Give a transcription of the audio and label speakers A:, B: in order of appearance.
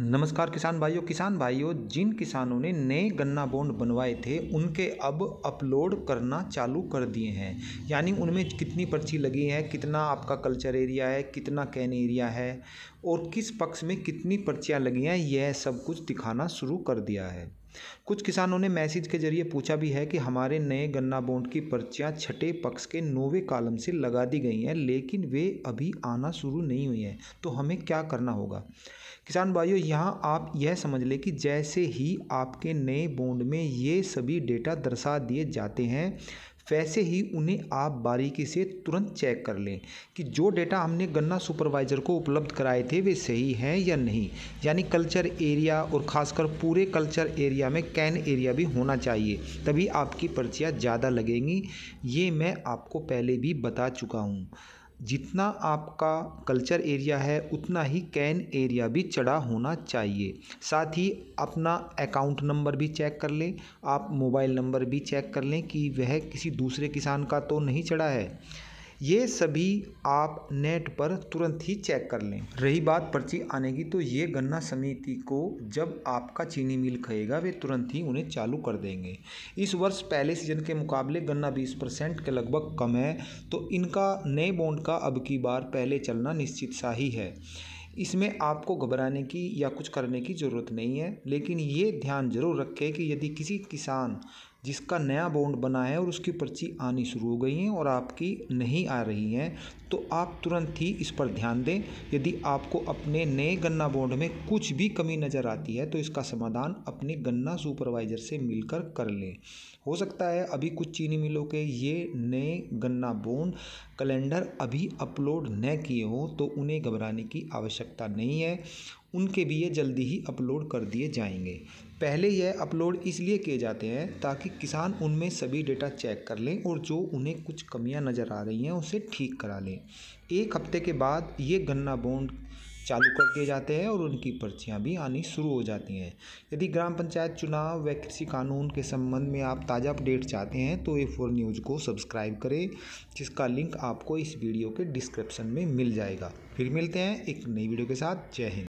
A: नमस्कार किसान भाइयों किसान भाइयों जिन किसानों ने नए गन्ना बॉन्ड बनवाए थे उनके अब अपलोड करना चालू कर दिए हैं यानी उनमें कितनी पर्ची लगी है कितना आपका कल्चर एरिया है कितना कैन एरिया है और किस पक्ष में कितनी पर्चियाँ लगी हैं यह सब कुछ दिखाना शुरू कर दिया है कुछ किसानों ने मैसेज के जरिए पूछा भी है कि हमारे नए गन्ना बोंड की पर्चियां छठे पक्ष के नौवे कालम से लगा दी गई हैं लेकिन वे अभी आना शुरू नहीं हुई हैं तो हमें क्या करना होगा किसान भाइयों यहाँ आप यह समझ लें कि जैसे ही आपके नए बोंड में ये सभी डेटा दर्शा दिए जाते हैं वैसे ही उन्हें आप बारीकी से तुरंत चेक कर लें कि जो डेटा हमने गन्ना सुपरवाइज़र को उपलब्ध कराए थे वे सही हैं या नहीं यानी कल्चर एरिया और ख़ासकर पूरे कल्चर एरिया में कैन एरिया भी होना चाहिए तभी आपकी पर्चियाँ ज़्यादा लगेंगी ये मैं आपको पहले भी बता चुका हूँ जितना आपका कल्चर एरिया है उतना ही कैन एरिया भी चढ़ा होना चाहिए साथ ही अपना अकाउंट नंबर भी चेक कर लें आप मोबाइल नंबर भी चेक कर लें कि वह किसी दूसरे किसान का तो नहीं चढ़ा है ये सभी आप नेट पर तुरंत ही चेक कर लें रही बात पर्ची आने की तो ये गन्ना समिति को जब आपका चीनी मिल खेगा वे तुरंत ही उन्हें चालू कर देंगे इस वर्ष पहले सीजन के मुकाबले गन्ना 20 परसेंट के लगभग कम है तो इनका नए बॉन्ड का अब की बार पहले चलना निश्चित सा ही है इसमें आपको घबराने की या कुछ करने की ज़रूरत नहीं है लेकिन ये ध्यान जरूर रखें कि यदि किसी किसान जिसका नया बॉन्ड बना है और उसकी पर्ची आनी शुरू हो गई हैं और आपकी नहीं आ रही हैं तो आप तुरंत ही इस पर ध्यान दें यदि आपको अपने नए गन्ना बॉन्ड में कुछ भी कमी नज़र आती है तो इसका समाधान अपने गन्ना सुपरवाइज़र से मिलकर कर लें हो सकता है अभी कुछ चीनी मिलों के ये नए गन्ना बॉन्ड कैलेंडर अभी अपलोड न किए हों तो उन्हें घबराने की आवश्यकता नहीं है उनके भी ये जल्दी ही अपलोड कर दिए जाएंगे पहले यह अपलोड इसलिए किए जाते हैं ताकि किसान उनमें सभी डेटा चेक कर लें और जो उन्हें कुछ कमियां नज़र आ रही हैं उसे ठीक करा लें एक हफ्ते के बाद ये गन्ना बोंड चालू कर दिए जाते हैं और उनकी पर्चियां भी आनी शुरू हो जाती हैं यदि ग्राम पंचायत चुनाव व कृषि कानून के संबंध में आप ताज़ा अपडेट चाहते हैं तो ए फोर न्यूज़ को सब्सक्राइब करें जिसका लिंक आपको इस वीडियो के डिस्क्रिप्शन में मिल जाएगा फिर मिलते हैं एक नई वीडियो के साथ जय हिंद